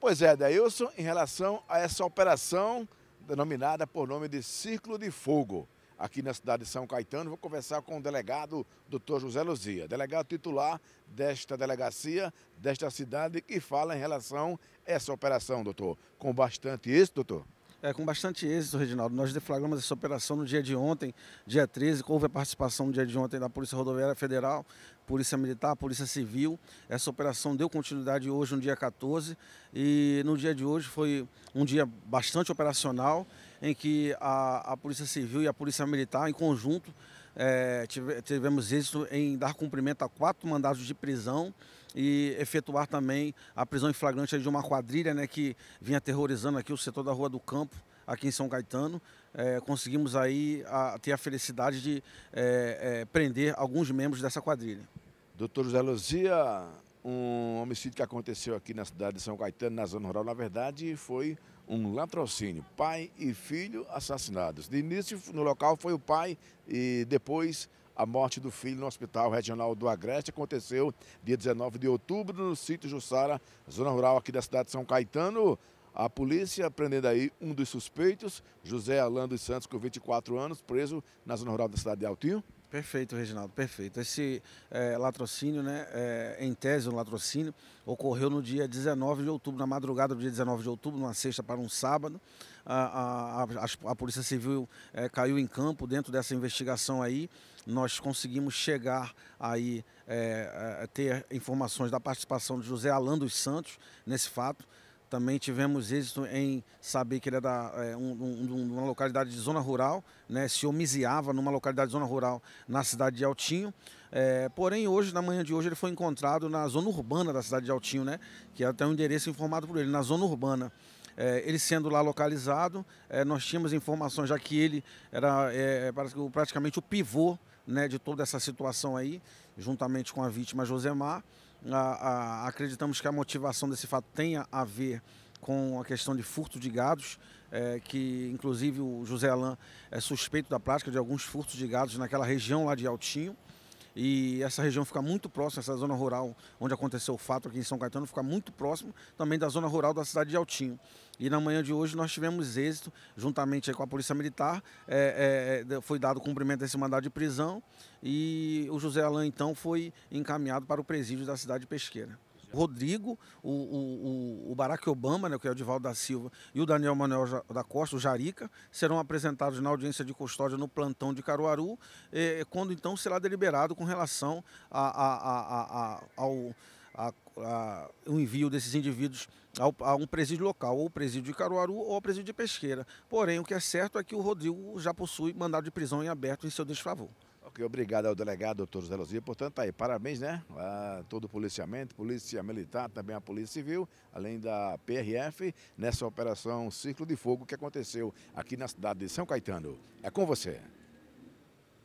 Pois é, Dailson, em relação a essa operação denominada por nome de Círculo de Fogo, aqui na cidade de São Caetano, vou conversar com o delegado doutor José Luzia, delegado titular desta delegacia, desta cidade, que fala em relação a essa operação, doutor. Com bastante isso, doutor? é, com bastante êxito, Reginaldo. Nós deflagramos essa operação no dia de ontem, dia 13, houve a participação no dia de ontem da Polícia Rodoviária Federal, Polícia Militar, Polícia Civil. Essa operação deu continuidade hoje, no dia 14, e no dia de hoje foi um dia bastante operacional, em que a, a Polícia Civil e a Polícia Militar, em conjunto, é, tive, tivemos êxito em dar cumprimento a quatro mandados de prisão e efetuar também a prisão em flagrante de uma quadrilha né, que vinha aterrorizando aqui o setor da Rua do Campo, aqui em São Caetano. É, conseguimos aí a, ter a felicidade de é, é, prender alguns membros dessa quadrilha. Doutor José Luzia, um homicídio que aconteceu aqui na cidade de São Caetano, na zona rural, na verdade, foi um latrocínio. Pai e filho assassinados. De início, no local, foi o pai e depois a morte do filho no Hospital Regional do Agreste aconteceu dia 19 de outubro no sítio Jussara, zona rural aqui da cidade de São Caetano. A polícia prendendo aí um dos suspeitos, José Alain dos Santos, com 24 anos, preso na zona rural da cidade de Altinho. Perfeito, Reginaldo, perfeito. Esse é, latrocínio, né, é, em tese, um latrocínio, ocorreu no dia 19 de outubro, na madrugada do dia 19 de outubro, numa sexta para um sábado. A, a, a, a Polícia Civil é, caiu em campo dentro dessa investigação aí. Nós conseguimos chegar aí, é, é, ter informações da participação de José Alan dos Santos nesse fato também tivemos êxito em saber que ele era é, é, um, um, uma localidade de zona rural, né, se homiziava numa localidade de zona rural na cidade de Altinho. É, porém, hoje, na manhã de hoje, ele foi encontrado na zona urbana da cidade de Altinho, né, que é até um endereço informado por ele, na zona urbana. É, ele sendo lá localizado, é, nós tínhamos informações, já que ele era é, praticamente o pivô né, de toda essa situação aí, juntamente com a vítima Josemar a, a, acreditamos que a motivação desse fato tenha a ver com a questão de furto de gados, é, que inclusive o José Alain é suspeito da prática de alguns furtos de gados naquela região lá de Altinho e essa região fica muito próxima, essa zona rural onde aconteceu o fato aqui em São Caetano, fica muito próximo também da zona rural da cidade de Altinho. E na manhã de hoje nós tivemos êxito, juntamente com a Polícia Militar, é, é, é foi dado cumprimento a esse mandado de prisão e o José Alain então foi encaminhado para o presídio da cidade de Pesqueira. Rodrigo, o, o, o Barack Obama, né, que é o Divaldo da Silva, e o Daniel Manuel da Costa, o Jarica, serão apresentados na audiência de custódia no plantão de Caruaru, eh, quando então será deliberado com relação a, a, a, ao o envio desses indivíduos ao, a um presídio local, ou presídio de Caruaru ou ao presídio de Pesqueira. Porém, o que é certo é que o Rodrigo já possui mandado de prisão em aberto em seu desfavor obrigado ao delegado, doutor José Luzia. Portanto, tá aí, parabéns, né? A todo o policiamento, polícia militar, também a polícia civil, além da PRF, nessa operação Círculo de Fogo que aconteceu aqui na cidade de São Caetano. É com você.